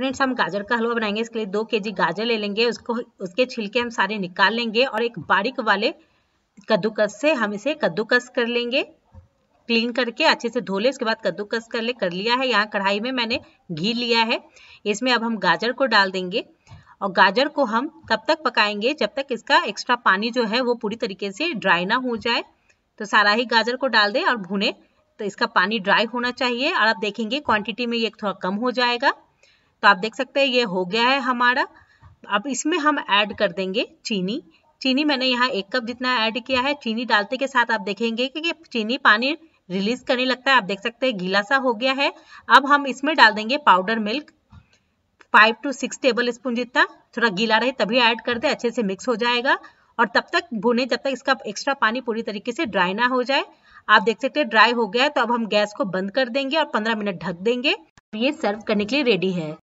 friends हम गाजर का हलवा बनाएंगे इसके लिए दो के जी गाजर ले लेंगे उसको उसके छिलके हम सारे निकाल लेंगे और एक बारीक वाले कद्दूकस से हम इसे कद्दूकस कर लेंगे क्लीन करके अच्छे से धो ले उसके बाद कद्दूकस कर ले कर लिया है यहाँ कढ़ाई में मैंने घी लिया है इसमें अब हम गाजर को डाल देंगे और गाजर को हम तब तक पकाएंगे जब तक इसका एक्स्ट्रा पानी जो है वो पूरी तरीके से ड्राई ना हो जाए तो सारा ही गाजर को डाल दें और भुने तो इसका पानी ड्राई होना चाहिए और आप देखेंगे क्वांटिटी में ये थोड़ा कम हो जाएगा तो आप देख सकते हैं ये हो गया है हमारा अब इसमें हम ऐड कर देंगे चीनी चीनी मैंने यहाँ एक कप जितना ऐड किया है चीनी डालते के साथ आप देखेंगे कि चीनी पानी रिलीज करने लगता है आप देख सकते हैं गीला सा हो गया है अब हम इसमें डाल देंगे powder milk five two six tablespoon जितना थोड़ा गीला रहे तभी ऐड कर दे अच्छे से मिक्स हो जाएगा और तब तक भुने जब तक इसका एक्स्ट्रा पानी पूरी तरीके से ड्राई ना हो जाए आप देख सकते हैं ड्राई हो गया है तो अब हम गैस को बंद कर देंगे और पंद्रह मिनट ढक देंगे ये सर्व करने के लिए रेडी है